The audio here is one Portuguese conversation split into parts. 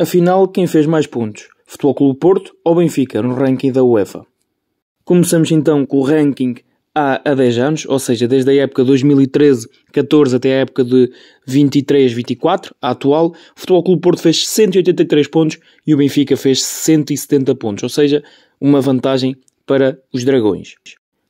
Afinal, quem fez mais pontos? Futebol Clube Porto ou Benfica no ranking da UEFA? Começamos então com o ranking há, há 10 anos, ou seja, desde a época 2013-14 até a época de 23-24, a atual, o Futebol Clube Porto fez 183 pontos e o Benfica fez 170 pontos, ou seja, uma vantagem para os Dragões.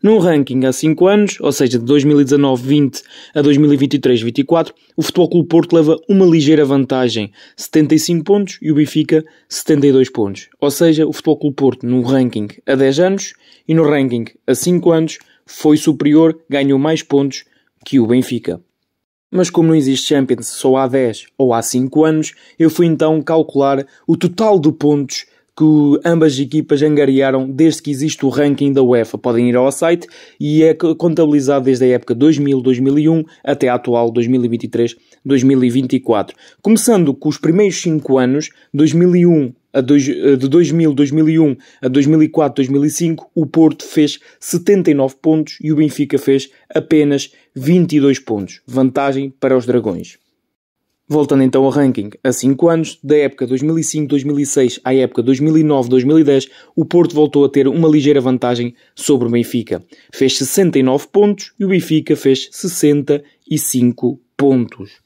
Num ranking há 5 anos, ou seja, de 2019-20 a 2023-24, o Futebol Clube Porto leva uma ligeira vantagem, 75 pontos, e o Benfica 72 pontos. Ou seja, o Futebol Clube Porto no ranking há 10 anos e no ranking há 5 anos foi superior, ganhou mais pontos que o Benfica. Mas como não existe Champions só há 10 ou há 5 anos, eu fui então calcular o total de pontos que ambas equipas angariaram desde que existe o ranking da UEFA. Podem ir ao site e é contabilizado desde a época 2000-2001 até a atual 2023-2024. Começando com os primeiros 5 anos, 2001 a dois, de 2000, 2001 a 2004, 2005, o Porto fez 79 pontos e o Benfica fez apenas 22 pontos. Vantagem para os Dragões. Voltando então ao ranking, a 5 anos, da época 2005-2006 à época 2009-2010, o Porto voltou a ter uma ligeira vantagem sobre o Benfica. Fez 69 pontos e o Benfica fez 65 pontos.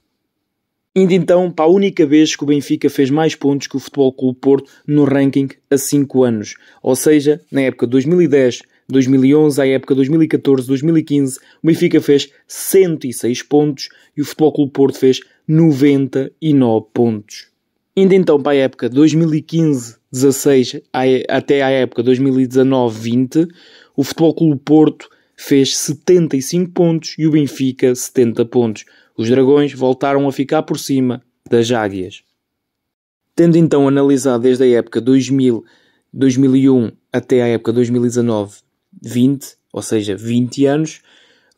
Indo então para a única vez que o Benfica fez mais pontos que o Futebol Clube Porto no ranking a 5 anos, ou seja, na época 2010 2011 à época 2014-2015, o Benfica fez 106 pontos e o Futebol Clube Porto fez 99 pontos. Indo então para a época 2015-16 é, até à época 2019-20, o Futebol Clube Porto fez 75 pontos e o Benfica 70 pontos. Os Dragões voltaram a ficar por cima das Águias. Tendo então analisado desde a época 2000, 2001 até a época 2019 20, ou seja, 20 anos,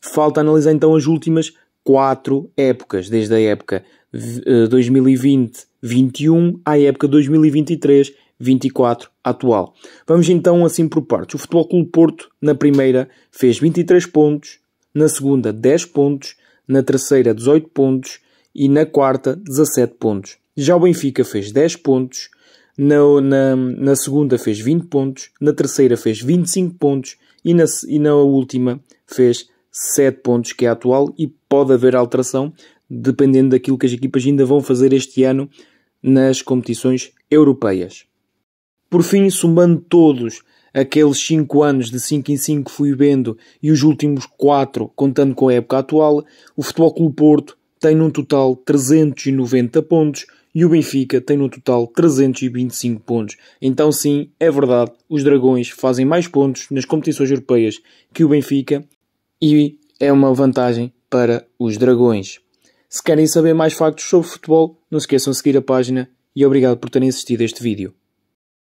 falta analisar então as últimas quatro épocas, desde a época 2020-21 eh, à época 2023-24 atual. Vamos então assim por partes. O Futebol Clube Porto, na primeira, fez 23 pontos, na segunda, 10 pontos, na terceira, 18 pontos e na quarta, 17 pontos. Já o Benfica fez 10 pontos, na, na, na, segunda fez 20 pontos, na terceira fez 25 pontos e na, e na última fez 7 pontos, que é a atual, e pode haver alteração dependendo daquilo que as equipas ainda vão fazer este ano nas competições europeias. Por fim, somando todos aqueles 5 anos de 5 em 5 fui vendo e os últimos 4 contando com a época atual, o Futebol Clube Porto tem num total 390 pontos e o Benfica tem no total 325 pontos. Então, sim, é verdade, os Dragões fazem mais pontos nas competições europeias que o Benfica e é uma vantagem para os Dragões. Se querem saber mais factos sobre futebol, não se esqueçam de seguir a página e obrigado por terem assistido a este vídeo.